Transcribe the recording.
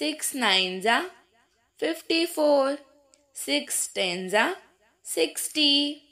six nines are ah, 54. six tens are ah, 60.